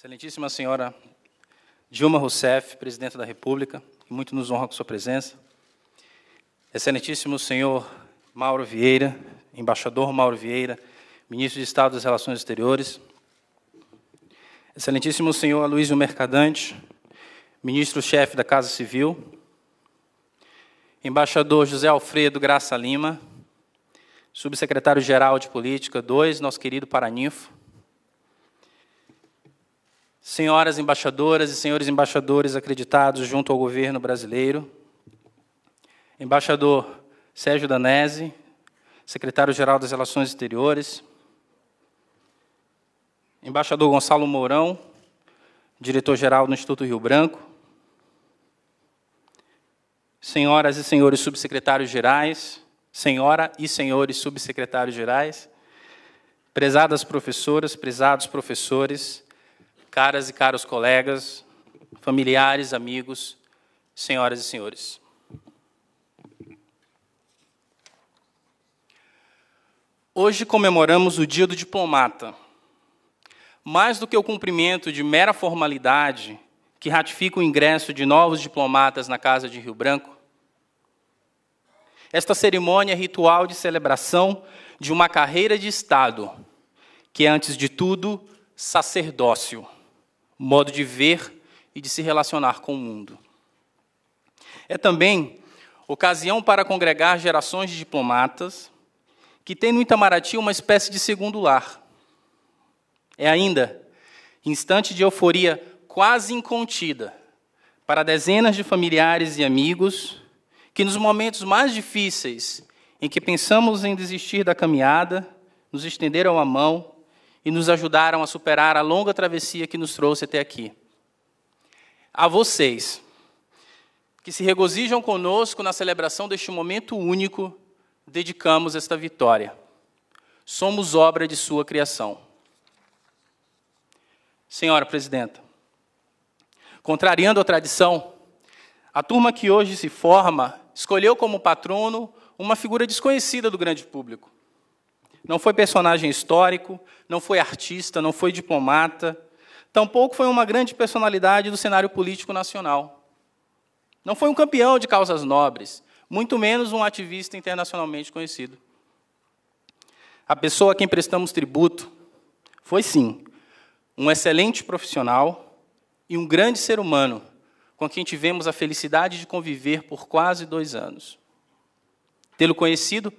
Excelentíssima senhora Dilma Rousseff, presidenta da República, que muito nos honra com sua presença. Excelentíssimo senhor Mauro Vieira, embaixador Mauro Vieira, ministro de Estado das Relações Exteriores. Excelentíssimo senhor Aloysio Mercadante, ministro-chefe da Casa Civil. Embaixador José Alfredo Graça Lima, subsecretário-geral de Política 2, nosso querido Paraninfo senhoras embaixadoras e senhores embaixadores acreditados junto ao governo brasileiro, embaixador Sérgio Danese, secretário-geral das Relações Exteriores, embaixador Gonçalo Mourão, diretor-geral do Instituto Rio Branco, senhoras e senhores subsecretários gerais, senhora e senhores subsecretários gerais, prezadas professoras, prezados professores, caras e caros colegas, familiares, amigos, senhoras e senhores. Hoje comemoramos o Dia do Diplomata. Mais do que o cumprimento de mera formalidade que ratifica o ingresso de novos diplomatas na Casa de Rio Branco, esta cerimônia é ritual de celebração de uma carreira de Estado, que é, antes de tudo, sacerdócio modo de ver e de se relacionar com o mundo. É também ocasião para congregar gerações de diplomatas que têm no Itamaraty uma espécie de segundo lar. É ainda instante de euforia quase incontida para dezenas de familiares e amigos que, nos momentos mais difíceis em que pensamos em desistir da caminhada, nos estenderam a mão e nos ajudaram a superar a longa travessia que nos trouxe até aqui. A vocês, que se regozijam conosco na celebração deste momento único, dedicamos esta vitória. Somos obra de Sua criação. Senhora Presidenta, contrariando a tradição, a turma que hoje se forma escolheu como patrono uma figura desconhecida do grande público. Não foi personagem histórico, não foi artista, não foi diplomata, tampouco foi uma grande personalidade do cenário político nacional. Não foi um campeão de causas nobres, muito menos um ativista internacionalmente conhecido. A pessoa a quem prestamos tributo foi, sim, um excelente profissional e um grande ser humano com quem tivemos a felicidade de conviver por quase dois anos. Tê-lo conhecido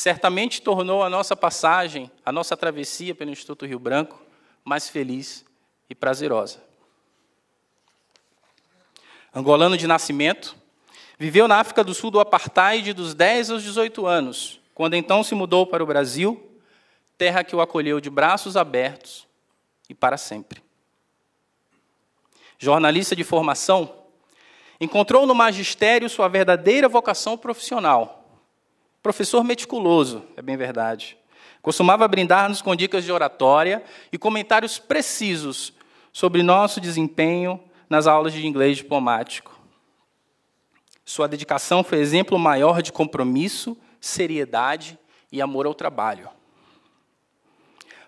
certamente tornou a nossa passagem, a nossa travessia pelo Instituto Rio Branco, mais feliz e prazerosa. Angolano de nascimento, viveu na África do Sul do apartheid dos 10 aos 18 anos, quando então se mudou para o Brasil, terra que o acolheu de braços abertos e para sempre. Jornalista de formação, encontrou no magistério sua verdadeira vocação profissional Professor meticuloso, é bem verdade. Costumava brindar-nos com dicas de oratória e comentários precisos sobre nosso desempenho nas aulas de inglês diplomático. Sua dedicação foi exemplo maior de compromisso, seriedade e amor ao trabalho.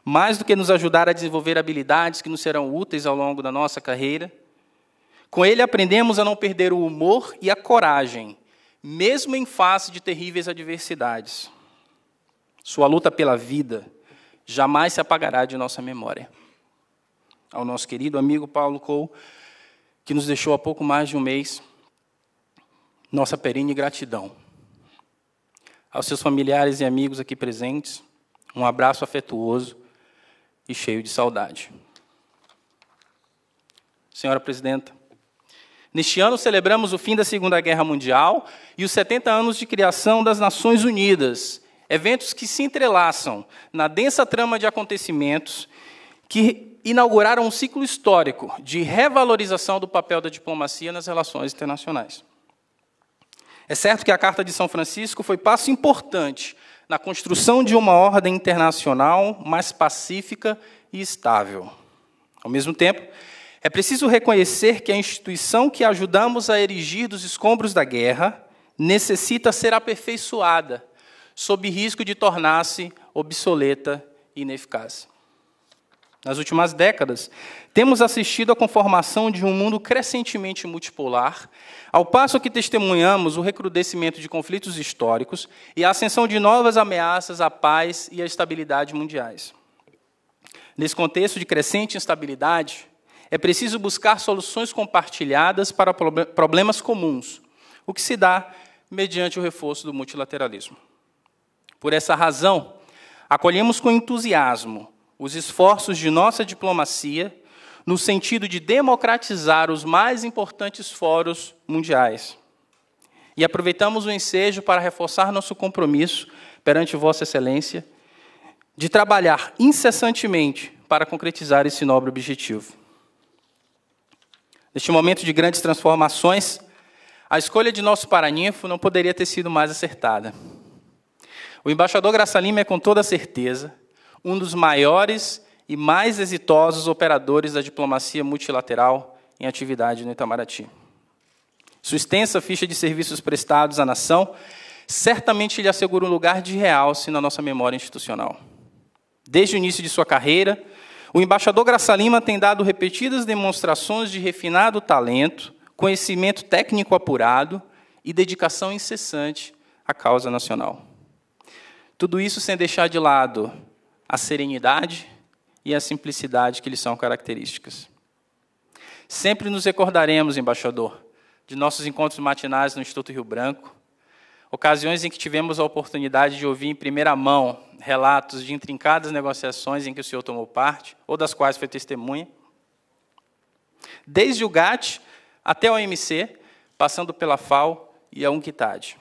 Mais do que nos ajudar a desenvolver habilidades que nos serão úteis ao longo da nossa carreira, com ele aprendemos a não perder o humor e a coragem mesmo em face de terríveis adversidades. Sua luta pela vida jamais se apagará de nossa memória. Ao nosso querido amigo Paulo Cole, que nos deixou há pouco mais de um mês, nossa perene gratidão. Aos seus familiares e amigos aqui presentes, um abraço afetuoso e cheio de saudade. Senhora Presidenta, Neste ano celebramos o fim da Segunda Guerra Mundial e os 70 anos de criação das Nações Unidas, eventos que se entrelaçam na densa trama de acontecimentos que inauguraram um ciclo histórico de revalorização do papel da diplomacia nas relações internacionais. É certo que a Carta de São Francisco foi passo importante na construção de uma ordem internacional mais pacífica e estável. Ao mesmo tempo, é preciso reconhecer que a instituição que ajudamos a erigir dos escombros da guerra necessita ser aperfeiçoada, sob risco de tornar-se obsoleta e ineficaz. Nas últimas décadas, temos assistido à conformação de um mundo crescentemente multipolar, ao passo que testemunhamos o recrudescimento de conflitos históricos e a ascensão de novas ameaças à paz e à estabilidade mundiais. Nesse contexto de crescente instabilidade, é preciso buscar soluções compartilhadas para problemas comuns, o que se dá mediante o reforço do multilateralismo. Por essa razão, acolhemos com entusiasmo os esforços de nossa diplomacia no sentido de democratizar os mais importantes fóruns mundiais. E aproveitamos o ensejo para reforçar nosso compromisso perante Vossa Excelência de trabalhar incessantemente para concretizar esse nobre objetivo. Neste momento de grandes transformações, a escolha de nosso paraninfo não poderia ter sido mais acertada. O embaixador Graça Lima é, com toda certeza, um dos maiores e mais exitosos operadores da diplomacia multilateral em atividade no Itamaraty. Sua extensa ficha de serviços prestados à nação certamente lhe assegura um lugar de realce na nossa memória institucional. Desde o início de sua carreira, o embaixador Graça Lima tem dado repetidas demonstrações de refinado talento, conhecimento técnico apurado e dedicação incessante à causa nacional. Tudo isso sem deixar de lado a serenidade e a simplicidade que lhe são características. Sempre nos recordaremos, embaixador, de nossos encontros matinais no Instituto Rio Branco, Ocasiões em que tivemos a oportunidade de ouvir em primeira mão relatos de intrincadas negociações em que o senhor tomou parte, ou das quais foi testemunha. Desde o GATT até a OMC, passando pela FAO e a UNCTAD.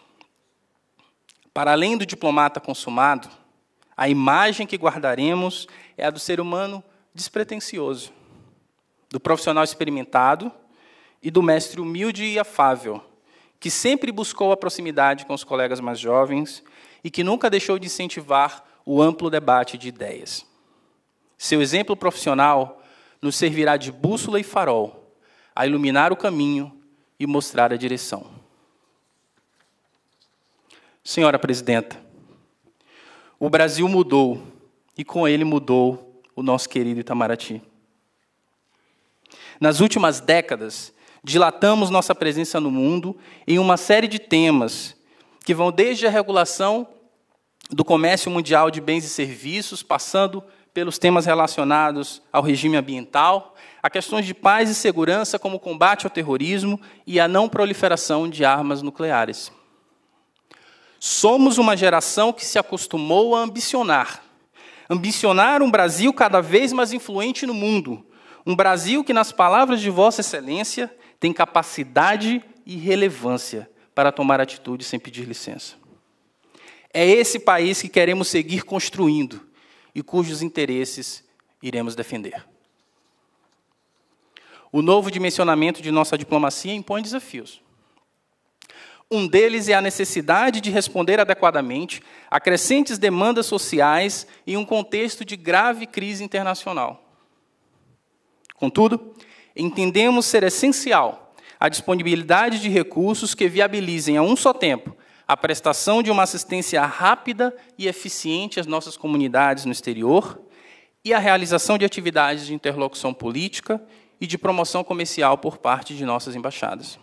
Para além do diplomata consumado, a imagem que guardaremos é a do ser humano despretensioso, do profissional experimentado e do mestre humilde e afável, que sempre buscou a proximidade com os colegas mais jovens e que nunca deixou de incentivar o amplo debate de ideias. Seu exemplo profissional nos servirá de bússola e farol a iluminar o caminho e mostrar a direção. Senhora Presidenta, o Brasil mudou e com ele mudou o nosso querido Itamaraty. Nas últimas décadas, Dilatamos nossa presença no mundo em uma série de temas que vão desde a regulação do comércio mundial de bens e serviços, passando pelos temas relacionados ao regime ambiental, a questões de paz e segurança, como o combate ao terrorismo e a não proliferação de armas nucleares. Somos uma geração que se acostumou a ambicionar. Ambicionar um Brasil cada vez mais influente no mundo. Um Brasil que, nas palavras de Vossa Excelência, tem capacidade e relevância para tomar atitude sem pedir licença. É esse país que queremos seguir construindo e cujos interesses iremos defender. O novo dimensionamento de nossa diplomacia impõe desafios. Um deles é a necessidade de responder adequadamente a crescentes demandas sociais em um contexto de grave crise internacional. Contudo, entendemos ser essencial a disponibilidade de recursos que viabilizem a um só tempo a prestação de uma assistência rápida e eficiente às nossas comunidades no exterior e a realização de atividades de interlocução política e de promoção comercial por parte de nossas embaixadas.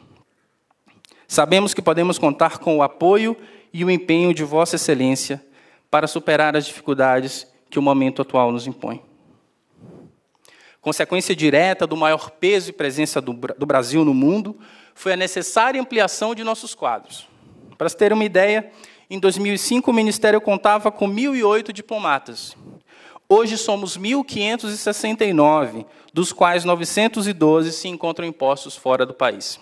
Sabemos que podemos contar com o apoio e o empenho de Vossa Excelência para superar as dificuldades que o momento atual nos impõe consequência direta do maior peso e presença do, do Brasil no mundo, foi a necessária ampliação de nossos quadros. Para se ter uma ideia, em 2005 o Ministério contava com 1.008 diplomatas. Hoje somos 1.569, dos quais 912 se encontram em postos fora do país.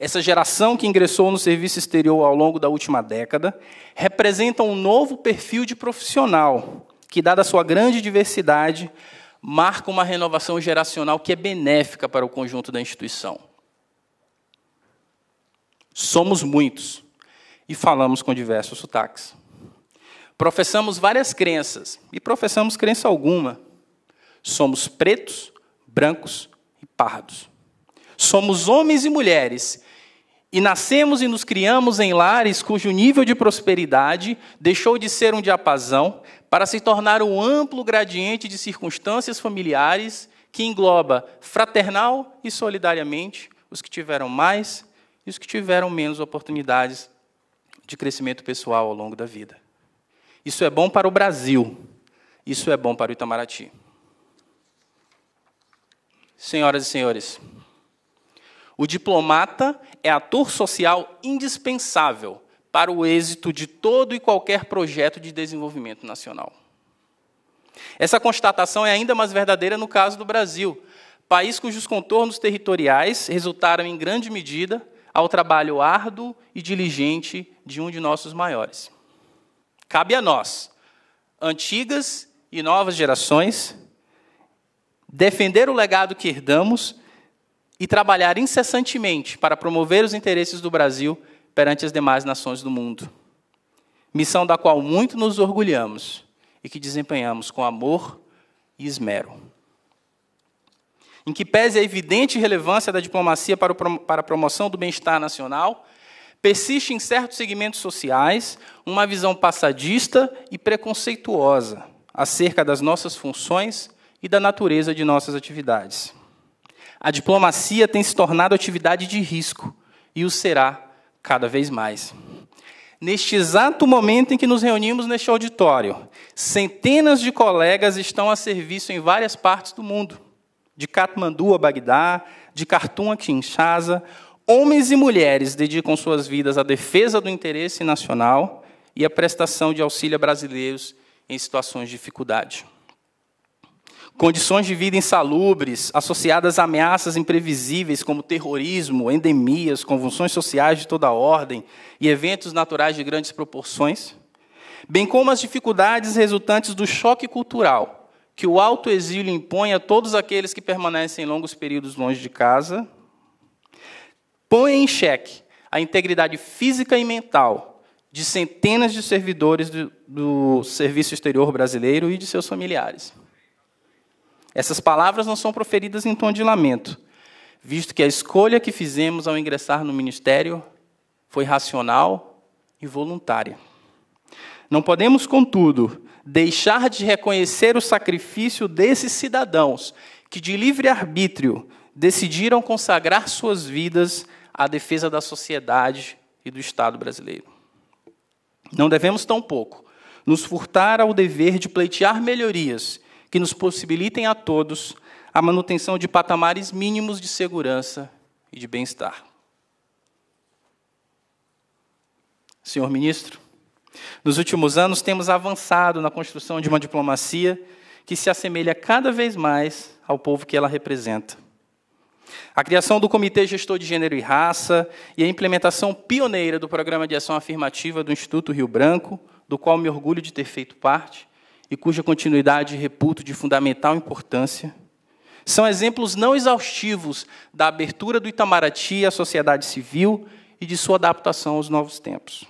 Essa geração que ingressou no serviço exterior ao longo da última década representa um novo perfil de profissional, que, dada sua grande diversidade, marca uma renovação geracional que é benéfica para o conjunto da instituição. Somos muitos e falamos com diversos sotaques. Professamos várias crenças e professamos crença alguma. Somos pretos, brancos e pardos. Somos homens e mulheres e nascemos e nos criamos em lares cujo nível de prosperidade deixou de ser um diapasão para se tornar um amplo gradiente de circunstâncias familiares que engloba fraternal e solidariamente os que tiveram mais e os que tiveram menos oportunidades de crescimento pessoal ao longo da vida. Isso é bom para o Brasil, isso é bom para o Itamaraty. Senhoras e senhores, o diplomata é ator social indispensável para o êxito de todo e qualquer projeto de desenvolvimento nacional. Essa constatação é ainda mais verdadeira no caso do Brasil, país cujos contornos territoriais resultaram em grande medida ao trabalho árduo e diligente de um de nossos maiores. Cabe a nós, antigas e novas gerações, defender o legado que herdamos e trabalhar incessantemente para promover os interesses do Brasil perante as demais nações do mundo. Missão da qual muito nos orgulhamos e que desempenhamos com amor e esmero. Em que pese a evidente relevância da diplomacia para, para a promoção do bem-estar nacional, persiste em certos segmentos sociais uma visão passadista e preconceituosa acerca das nossas funções e da natureza de nossas atividades a diplomacia tem se tornado atividade de risco e o será cada vez mais. Neste exato momento em que nos reunimos neste auditório, centenas de colegas estão a serviço em várias partes do mundo, de Katmandu a Bagdá, de Khartoum a Kinshasa. Homens e mulheres dedicam suas vidas à defesa do interesse nacional e à prestação de auxílio a brasileiros em situações de dificuldade. Condições de vida insalubres, associadas a ameaças imprevisíveis como terrorismo, endemias, convulsões sociais de toda ordem e eventos naturais de grandes proporções, bem como as dificuldades resultantes do choque cultural que o alto exílio impõe a todos aqueles que permanecem longos períodos longe de casa, põe em xeque a integridade física e mental de centenas de servidores do, do Serviço Exterior Brasileiro e de seus familiares. Essas palavras não são proferidas em tom de lamento, visto que a escolha que fizemos ao ingressar no ministério foi racional e voluntária. Não podemos, contudo, deixar de reconhecer o sacrifício desses cidadãos que, de livre arbítrio, decidiram consagrar suas vidas à defesa da sociedade e do Estado brasileiro. Não devemos, tampouco, nos furtar ao dever de pleitear melhorias que nos possibilitem a todos a manutenção de patamares mínimos de segurança e de bem-estar. Senhor ministro, nos últimos anos temos avançado na construção de uma diplomacia que se assemelha cada vez mais ao povo que ela representa. A criação do Comitê Gestor de Gênero e Raça e a implementação pioneira do Programa de Ação Afirmativa do Instituto Rio Branco, do qual me orgulho de ter feito parte, e cuja continuidade reputo de fundamental importância, são exemplos não exaustivos da abertura do Itamaraty à sociedade civil e de sua adaptação aos novos tempos.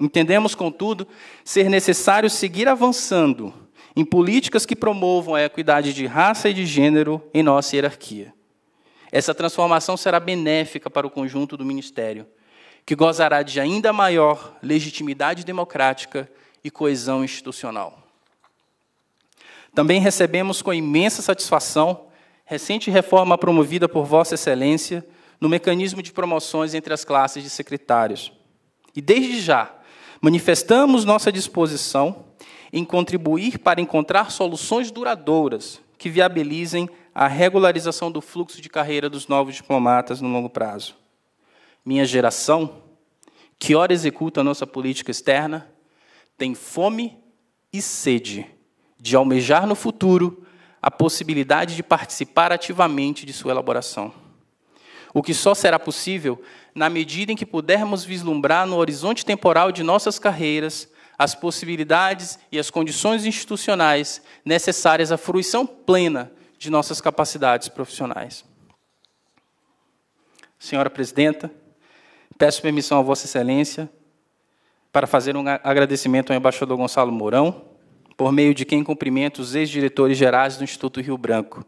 Entendemos, contudo, ser necessário seguir avançando em políticas que promovam a equidade de raça e de gênero em nossa hierarquia. Essa transformação será benéfica para o conjunto do Ministério, que gozará de ainda maior legitimidade democrática e coesão institucional. Também recebemos com imensa satisfação recente reforma promovida por Vossa Excelência no mecanismo de promoções entre as classes de secretários. E desde já, manifestamos nossa disposição em contribuir para encontrar soluções duradouras que viabilizem a regularização do fluxo de carreira dos novos diplomatas no longo prazo. Minha geração, que ora executa a nossa política externa, tem fome e sede de almejar no futuro a possibilidade de participar ativamente de sua elaboração. O que só será possível na medida em que pudermos vislumbrar no horizonte temporal de nossas carreiras as possibilidades e as condições institucionais necessárias à fruição plena de nossas capacidades profissionais. Senhora Presidenta, peço permissão a Vossa Excelência para fazer um agradecimento ao embaixador Gonçalo Mourão por meio de quem cumprimento os ex-diretores gerais do Instituto Rio Branco,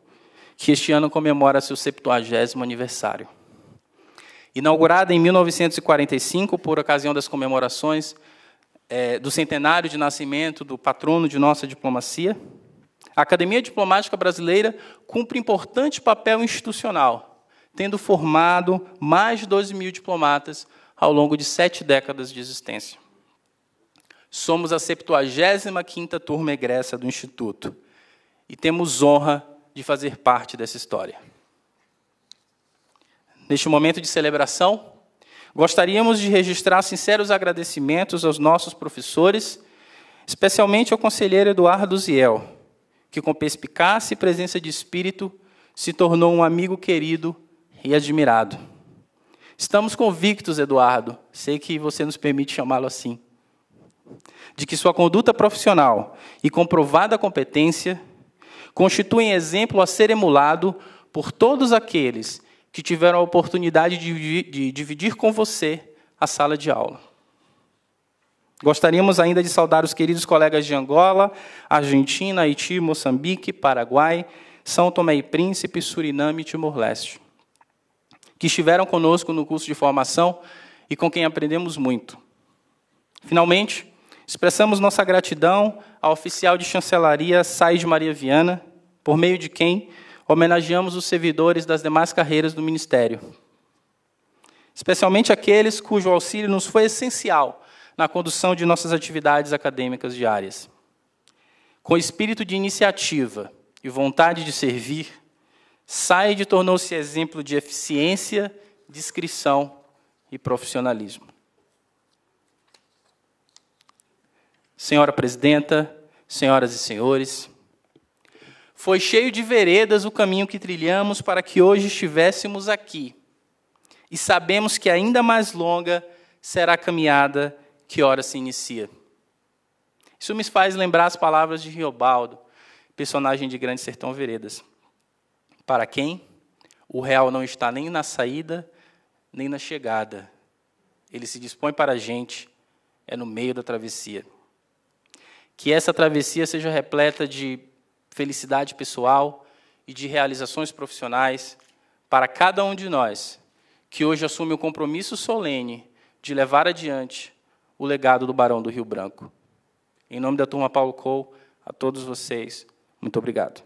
que este ano comemora seu 70 aniversário. Inaugurada em 1945, por ocasião das comemorações é, do centenário de nascimento do patrono de nossa diplomacia, a Academia Diplomática Brasileira cumpre importante papel institucional, tendo formado mais de 12 mil diplomatas ao longo de sete décadas de existência. Somos a 75ª turma egressa do Instituto e temos honra de fazer parte dessa história. Neste momento de celebração, gostaríamos de registrar sinceros agradecimentos aos nossos professores, especialmente ao conselheiro Eduardo Ziel, que com perspicácia e presença de espírito se tornou um amigo querido e admirado. Estamos convictos, Eduardo, sei que você nos permite chamá-lo assim, de que sua conduta profissional e comprovada competência constituem exemplo a ser emulado por todos aqueles que tiveram a oportunidade de dividir com você a sala de aula. Gostaríamos ainda de saudar os queridos colegas de Angola, Argentina, Haiti, Moçambique, Paraguai, São Tomé e Príncipe, Suriname e Timor-Leste, que estiveram conosco no curso de formação e com quem aprendemos muito. Finalmente, Expressamos nossa gratidão à oficial de chancelaria Sais Maria Viana, por meio de quem homenageamos os servidores das demais carreiras do Ministério, especialmente aqueles cujo auxílio nos foi essencial na condução de nossas atividades acadêmicas diárias. Com espírito de iniciativa e vontade de servir, Said tornou-se exemplo de eficiência, discrição e profissionalismo. senhora presidenta, senhoras e senhores. Foi cheio de veredas o caminho que trilhamos para que hoje estivéssemos aqui. E sabemos que ainda mais longa será a caminhada que ora se inicia. Isso me faz lembrar as palavras de Riobaldo, personagem de Grande Sertão Veredas. Para quem o real não está nem na saída, nem na chegada. Ele se dispõe para a gente, é no meio da travessia. Que essa travessia seja repleta de felicidade pessoal e de realizações profissionais para cada um de nós que hoje assume o compromisso solene de levar adiante o legado do Barão do Rio Branco. Em nome da turma Paulo Cole, a todos vocês, muito obrigado.